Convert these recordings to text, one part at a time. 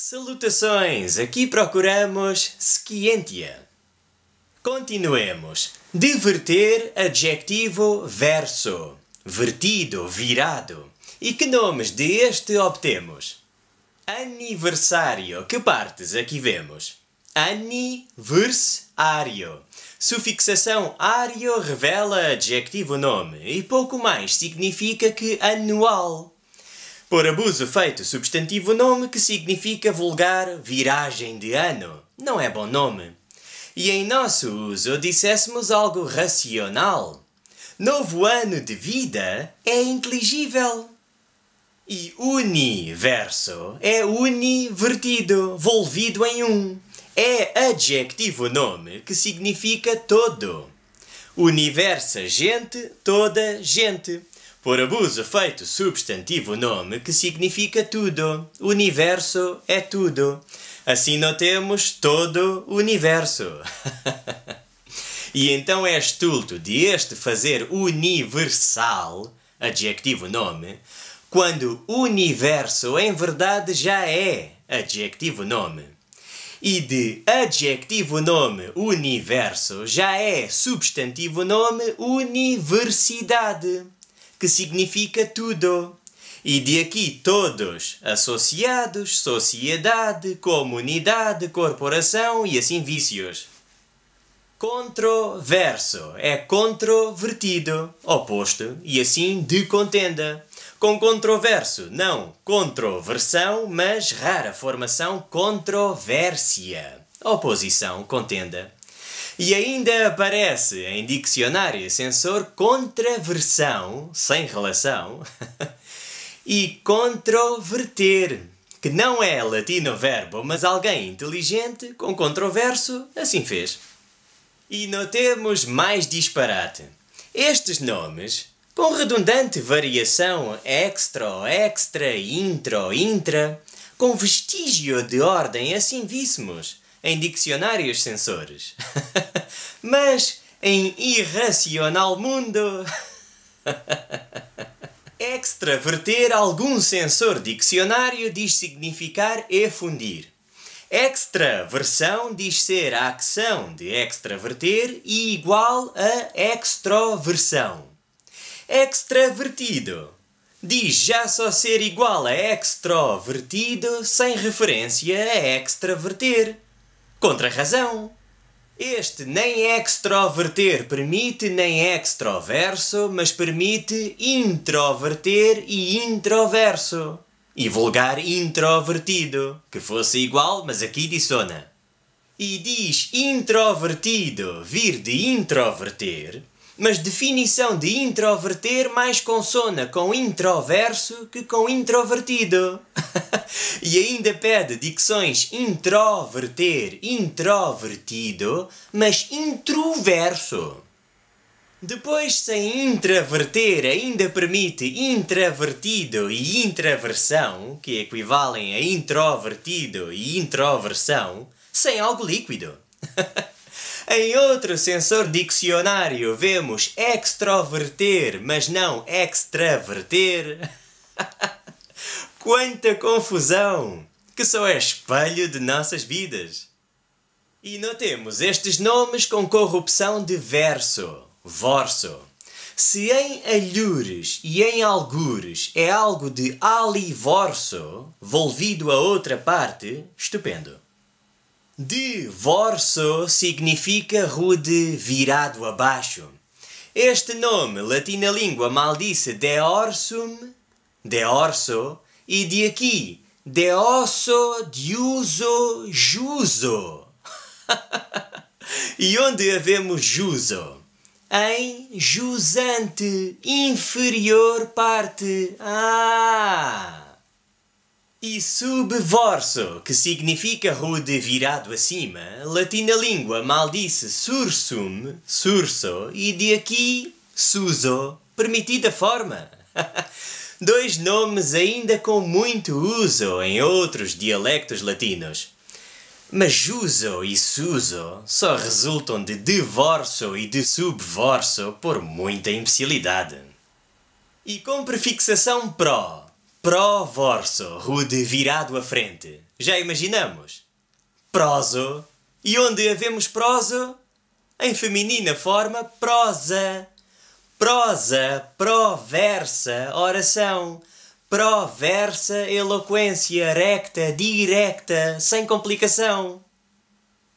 Salutações! Aqui procuramos Scientia. Continuemos. Diverter, adjetivo, verso. Vertido, virado. E que nomes deste obtemos? Aniversário. Que partes aqui vemos? Aniversário. Sufixação ario revela adjetivo nome e pouco mais significa que anual. Por abuso feito, substantivo nome que significa vulgar viragem de ano. Não é bom nome. E em nosso uso disséssemos algo racional. Novo ano de vida é inteligível. E universo é univertido, volvido em um. É adjetivo nome que significa todo. Universo, gente, toda gente. Por abuso feito substantivo nome que significa tudo. Universo é tudo. Assim notemos todo o universo. e então é estulto de este fazer universal, adjetivo nome, quando universo em verdade já é adjetivo nome. E de adjetivo nome universo já é substantivo nome universidade que significa tudo. E de aqui todos, associados, sociedade, comunidade, corporação e assim vícios. Controverso é controvertido, oposto e assim de contenda. Com controverso, não controversão, mas rara formação controvérsia. Oposição, contenda. E ainda aparece em dicionário sensor contraversão, sem relação, e controverter, que não é latino verbo, mas alguém inteligente, com controverso, assim fez. E notemos mais disparate. Estes nomes, com redundante variação extra, extra, intro, intra, com vestígio de ordem assim víssemos, em dicionários sensores. Mas em irracional mundo. Extraverter algum sensor dicionário diz significar efundir. Extraversão diz ser a ação de extraverter e igual a extroversão. Extravertido diz já só ser igual a extrovertido sem referência a extraverter. Contra a razão. Este nem extroverter, permite, nem extroverso, mas permite introverter e introverso. E vulgar introvertido, que fosse igual, mas aqui dissona. E diz introvertido vir de introverter, mas definição de introverter mais consona com introverso que com introvertido. e ainda pede dicções introverter, introvertido, mas introverso. Depois, sem intraverter, ainda permite intravertido e intraversão, que equivalem a introvertido e introversão, sem algo líquido. Em outro sensor dicionário vemos extroverter, mas não extraverter. Quanta confusão! Que só é espelho de nossas vidas. E notemos estes nomes com corrupção de verso, vorso. Se em alhures e em algures é algo de alivorso, volvido a outra parte, estupendo. Divórcio significa rude virado abaixo. Este nome latina língua maldice de orso, e de aqui oso, diuso, juso. e onde havemos juso? Em jusante, inferior parte. Ah! E subverso, que significa rude virado acima, latina língua maldisse sursum, surso, e de aqui suso, permitida forma. Dois nomes ainda com muito uso em outros dialectos latinos. Mas juso e suso só resultam de divorso e de subverso por muita imbecilidade. E com prefixação pró, Provorso, rude virado à frente. Já imaginamos? Proso. E onde havemos proso? Em feminina forma, prosa. Prosa, proversa, oração. Proversa, eloquência recta, directa, sem complicação.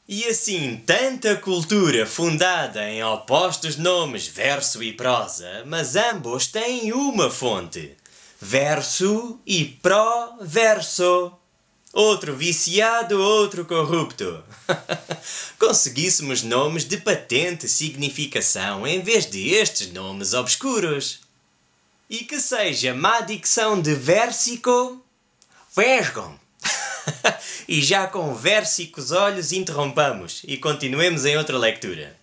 E assim, tanta cultura fundada em opostos nomes, verso e prosa, mas ambos têm uma fonte verso e proverso. Outro viciado, outro corrupto. Conseguíssemos nomes de patente significação em vez de estes nomes obscuros. E que seja má dicção de versico, vergon. e já com versicos olhos interrompamos e continuemos em outra leitura.